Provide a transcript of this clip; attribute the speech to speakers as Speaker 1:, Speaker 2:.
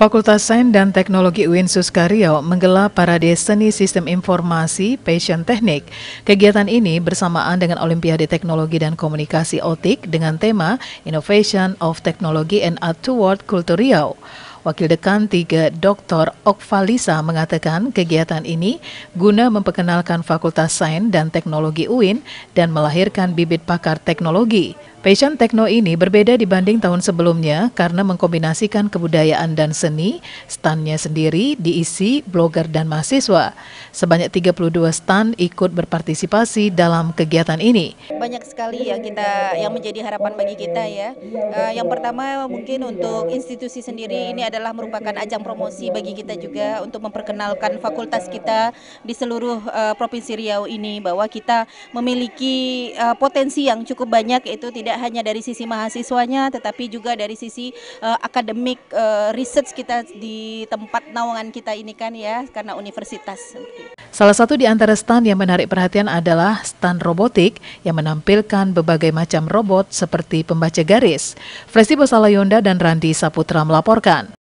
Speaker 1: Fakultas Sains dan Teknologi UIN Riau menggelar Parade Seni Sistem Informasi Passion Teknik. Kegiatan ini bersamaan dengan Olimpiade Teknologi dan Komunikasi OTIK dengan tema Innovation of Technology and Art Toward Culture Riau. Wakil Dekan 3 Dr. Okvalisa mengatakan kegiatan ini guna memperkenalkan Fakultas Sains dan Teknologi UIN dan melahirkan bibit pakar teknologi. Fashion Techno ini berbeda dibanding tahun sebelumnya karena mengkombinasikan kebudayaan dan seni, standnya sendiri diisi blogger dan mahasiswa. Sebanyak 32 stand ikut berpartisipasi dalam kegiatan ini.
Speaker 2: Banyak sekali ya kita yang menjadi harapan bagi kita ya. Uh, yang pertama mungkin untuk institusi sendiri ini adalah merupakan ajang promosi bagi kita juga untuk memperkenalkan fakultas kita di seluruh uh, Provinsi Riau ini bahwa kita memiliki uh, potensi yang cukup banyak itu tidak tidak hanya dari sisi mahasiswanya tetapi juga dari sisi uh, akademik uh, research kita di tempat naungan kita ini kan ya karena universitas.
Speaker 1: Salah satu di antara stand yang menarik perhatian adalah stand robotik yang menampilkan berbagai macam robot seperti pembaca garis. Fresi Bosala Yonda dan Randi Saputra melaporkan.